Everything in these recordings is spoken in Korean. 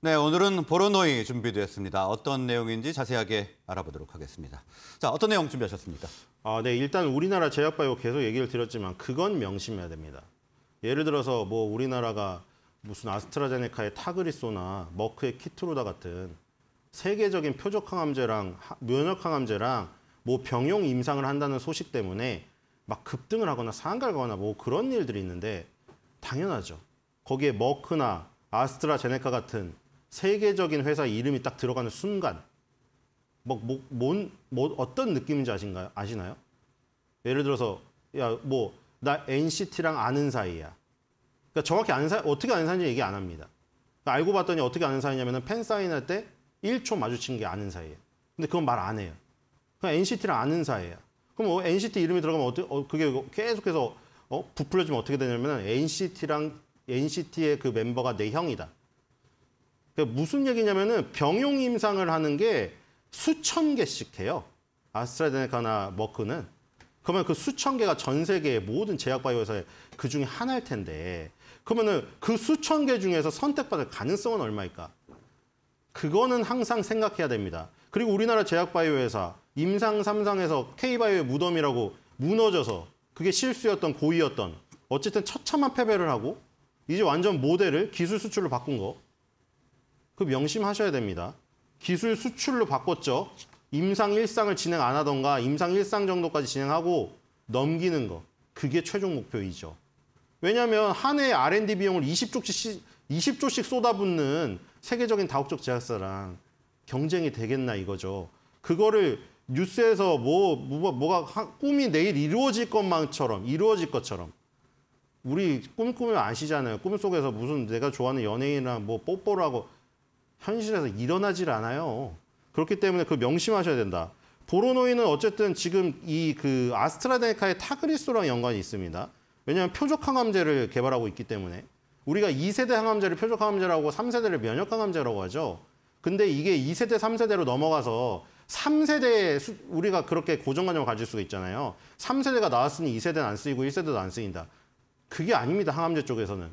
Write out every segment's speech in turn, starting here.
네, 오늘은 보로노이 준비되었습니다. 어떤 내용인지 자세하게 알아보도록 하겠습니다. 자, 어떤 내용 준비하셨습니까? 아, 네, 일단 우리나라 제약바이오 계속 얘기를 드렸지만 그건 명심해야 됩니다. 예를 들어서 뭐 우리나라가 무슨 아스트라제네카의 타그리소나 머크의 키트로다 같은 세계적인 표적항암제랑 면역항암제랑 뭐 병용 임상을 한다는 소식 때문에 막 급등을 하거나 상한가거나 뭐 그런 일들이 있는데 당연하죠. 거기에 머크나 아스트라제네카 같은 세계적인 회사 이름이 딱 들어가는 순간 뭐, 뭔, 뭐 어떤 느낌인지 아신가요? 아시나요? 예를 들어서 야뭐 나 NCT랑 아는 사이야. 그러니까 정확히 아는 사이 어떻게 아는 사이인지 얘기 안 합니다. 그러니까 알고 봤더니 어떻게 아는 사이냐면은 팬 사인할 때 1초 마주친 게 아는 사이예요. 근데 그건 말 안 해요. 그냥 NCT랑 아는 사이야. 그럼 어, 뭐 NCT 이름이 들어가면 어떻게 어, 그게 계속해서 어, 부풀려지면 어떻게 되냐면 NCT랑 NCT의 그 멤버가 내 형이다. 그 무슨 얘기냐면은 병용 임상을 하는 게 수천 개씩 해요. 아스트라제네카나 머크는. 그러면 그 수천 개가 전 세계의 모든 제약바이오 회사의 그 중에 하나일 텐데 그러면은 그 수천 개 중에서 선택받을 가능성은 얼마일까? 그거는 항상 생각해야 됩니다. 그리고 우리나라 제약바이오 회사 임상 3상에서 K바이오의 무덤이라고 무너져서 그게 실수였던 고의였던 어쨌든 처참한 패배를 하고 이제 완전 모델을 기술 수출로 바꾼 거그 명심하셔야 됩니다. 기술 수출로 바꿨죠. 임상 일상을 진행 안 하던가 임상 일상 정도까지 진행하고 넘기는 거. 그게 최종 목표이죠. 왜냐하면 한해의 R&D 비용을 20조씩, 20조씩 쏟아붓는 세계적인 다국적 제약사랑 경쟁이 되겠나 이거죠. 그거를 뉴스에서 뭐, 뭐 뭐가 꿈이 내일 이루어질 것만처럼 이루어질 것처럼 우리 꿈꾸면 아시잖아요. 꿈속에서 무슨 내가 좋아하는 연예인이나뭐뽀뽀라고 현실에서 일어나질 않아요. 그렇기 때문에 그 명심하셔야 된다. 보로노이는 어쨌든 지금 이 그 아스트라제네카의 타그리스랑 연관이 있습니다. 왜냐하면 표적 항암제를 개발하고 있기 때문에 우리가 2세대 항암제를 표적 항암제라고 3세대를 면역 항암제라고 하죠. 근데 이게 2세대, 3세대로 넘어가서 3세대에 수, 우리가 그렇게 고정관념을 가질 수가 있잖아요. 3세대가 나왔으니 2세대는 안 쓰이고 1세대도 안 쓰인다. 그게 아닙니다. 항암제 쪽에서는.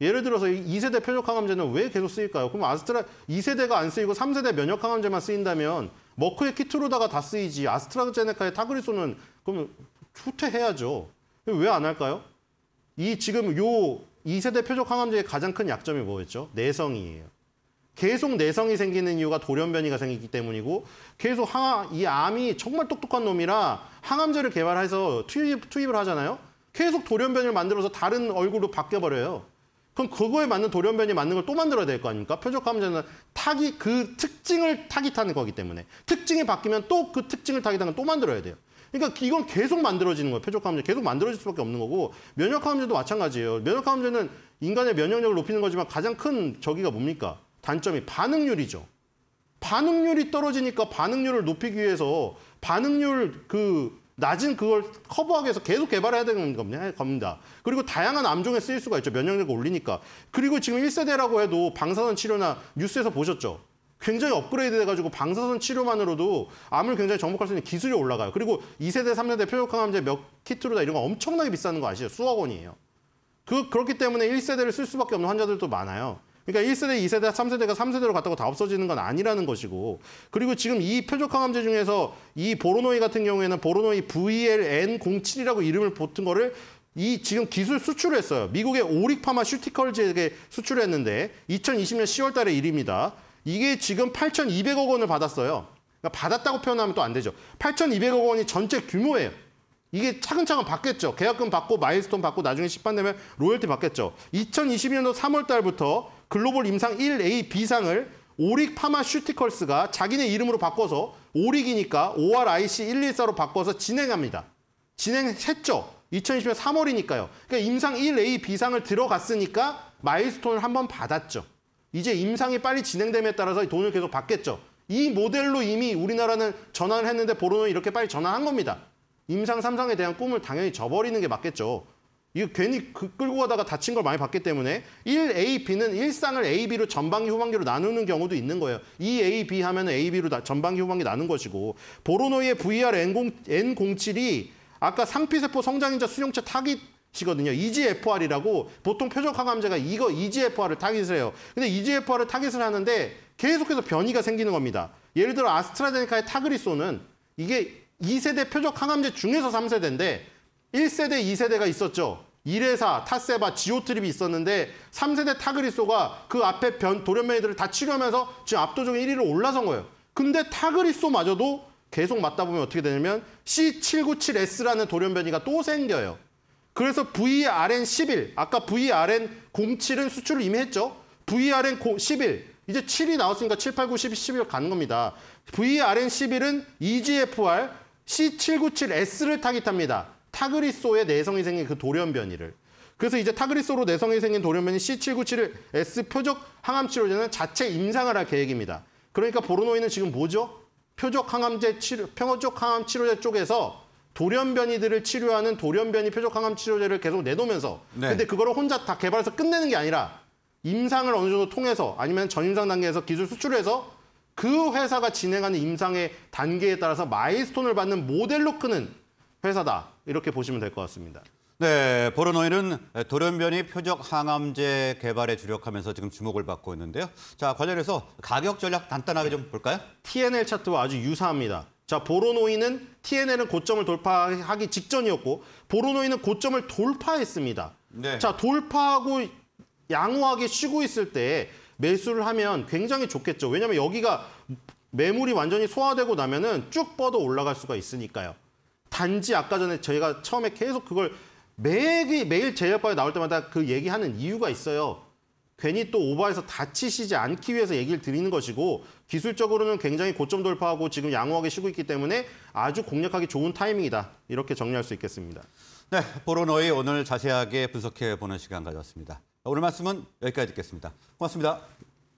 예를 들어서 이세대 표적 항암제는 왜 계속 쓰일까요? 그럼 아스트라 2세대가안 쓰이고 3세대 면역 항암제만 쓰인다면 머크의 키트로다가 다 쓰이지 아스트라제네카의 타그리소는 그럼 후퇴해야죠. 왜 안 할까요? 이 지금 요 이세대 표적 항암제의 가장 큰 약점이 뭐였죠? 내성이에요. 계속 내성이 생기는 이유가 돌연변이가 생기기 때문이고 계속 항암 이 암이 정말 똑똑한 놈이라 항암제를 개발해서 투입, 투입을 하잖아요. 계속 돌연변이를 만들어서 다른 얼굴로 바뀌어버려요. 그럼 그거에 맞는 돌연변이 맞는 걸 또 만들어야 될 거 아닙니까? 표적감제는 타기 그 특징을 타깃하는 거기 때문에 특징이 바뀌면 또 그 특징을 타깃하는 또 만들어야 돼요. 그러니까 이건 계속 만들어지는 거예요. 표적감염제 계속 만들어질 수밖에 없는 거고 면역감염제도 마찬가지예요. 면역감염제는 인간의 면역력을 높이는 거지만 가장 큰 저기가 뭡니까? 단점이 반응률이죠. 반응률이 떨어지니까 반응률을 높이기 위해서 반응률 그 낮은 그걸 커버하기 위해서 계속 개발해야 되는 겁니다. 그리고 다양한 암종에 쓰일 수가 있죠. 면역력을 올리니까. 그리고 지금 1세대라고 해도 방사선 치료나 뉴스에서 보셨죠? 굉장히 업그레이드 돼가지고 방사선 치료만으로도 암을 굉장히 정복할 수 있는 기술이 올라가요. 그리고 2세대, 3세대 표적항암제 몇 키트로다 이런 거 엄청나게 비싼 거 아시죠? 수억 원이에요. 그, 그렇기 때문에 1세대를 쓸 수밖에 없는 환자들도 많아요. 그러니까 1세대, 2세대, 3세대가 3세대로 갔다고 다 없어지는 건 아니라는 것이고 그리고 지금 이 표적항암제 중에서 이 보로노이 같은 경우에는 보로노이 VLN07이라고 이름을 붙은 거를 이 지금 기술 수출을 했어요. 미국의 오릭파마 슈티컬즈에게 수출을 했는데 2020년 10월 달의 일입니다. 이게 지금 8,200억 원을 받았어요. 그러니까 받았다고 표현하면 또 안 되죠. 8,200억 원이 전체 규모예요. 이게 차근차근 받겠죠. 계약금 받고 마일스톤 받고 나중에 시판되면 로열티 받겠죠. 2 0 2 0년도 3월 달부터 글로벌 임상 1A B상을 오릭 파마슈티컬스가 자기네 이름으로 바꿔서 오릭이니까 ORIC114로 바꿔서 진행합니다. 진행했죠. 2020년 3월이니까요. 그러니까 임상 1A B상을 들어갔으니까 마일스톤을 한번 받았죠. 이제 임상이 빨리 진행됨에 따라서 돈을 계속 받겠죠. 이 모델로 이미 우리나라는 전환을 했는데 보로는 이렇게 빨리 전환한 겁니다. 임상 3상에 대한 꿈을 당연히 저버리는 게 맞겠죠. 이거 괜히 그 끌고 가다가 다친 걸 많이 봤기 때문에 1AB는 일상을 AB로 전방기 후방기로 나누는 경우도 있는 거예요. 2AB 하면 AB로 나, 전방기 후방기 나눈 것이고 보로노이의 VR N0, 7이 아까 상피세포 성장인자 수용체 타깃이거든요. EGFR이라고 보통 표적 항암제가 이거 EGFR을 타깃을 해요. 근데 EGFR을 타깃을 하는데 계속해서 변이가 생기는 겁니다. 예를 들어 아스트라제네카의 타그리소는 이게 2세대 표적 항암제 중에서 3세대인데 1세대, 2세대가 있었죠. 1회사, 타세바, 지오트립이 있었는데 3세대 타그리소가 그 앞에 변, 돌연변이들을 다 치료하면서 지금 압도적인 1위로 올라선 거예요. 근데 타그리소마저도 계속 맞다 보면 어떻게 되냐면 C797S라는 돌연변이가 또 생겨요. 그래서 VRN11, 아까 VRN07은 수출을 이미 했죠. VRN11, 이제 7이 나왔으니까 7, 8, 9, 10, 11 가는 겁니다. VRN11은 EGFR C797S를 타깃합니다. 타그리소의 내성이 생긴 그 돌연변이를 그래서 이제 타그리소로 내성이 생긴 돌연변이 C797을 S 표적 항암 치료제는 자체 임상을 할 계획입니다. 그러니까 보르노이는 지금 뭐죠? 표적 항암제 치료, 화적 항암 치료제 쪽에서 돌연변이들을 치료하는 돌연변이 표적 항암 치료제를 계속 내놓으면서 네. 근데 그거를 혼자 다 개발해서 끝내는 게 아니라 임상을 어느 정도 통해서 아니면 전임상 단계에서 기술 수출해서 을그 회사가 진행하는 임상의 단계에 따라서 마일스톤을 받는 모델로 끄는 회사다 이렇게 보시면 될 것 같습니다. 네, 보르노이은 돌연변이 표적 항암제 개발에 주력하면서 지금 주목을 받고 있는데요. 자, 관련해서 가격 전략 간단하게 좀 볼까요? TNL 차트와 아주 유사합니다. 자, 보르노이는 TNL은 고점을 돌파하기 직전이었고 보르노이는 고점을 돌파했습니다. 네. 자, 돌파하고 양호하게 쉬고 있을 때 매수를 하면 굉장히 좋겠죠. 왜냐하면 여기가 매물이 완전히 소화되고 나면은 쭉 뻗어 올라갈 수가 있으니까요. 단지 아까 전에 저희가 처음에 계속 그걸 매일, 매일 제이홉에 나올 때마다 그 얘기하는 이유가 있어요. 괜히 또 오버해서 다치시지 않기 위해서 얘기를 드리는 것이고 기술적으로는 굉장히 고점 돌파하고 지금 양호하게 쉬고 있기 때문에 아주 공략하기 좋은 타이밍이다. 이렇게 정리할 수 있겠습니다. 네, 보로노이 오늘 자세하게 분석해 보는 시간 가졌습니다. 오늘 말씀은 여기까지 듣겠습니다. 고맙습니다.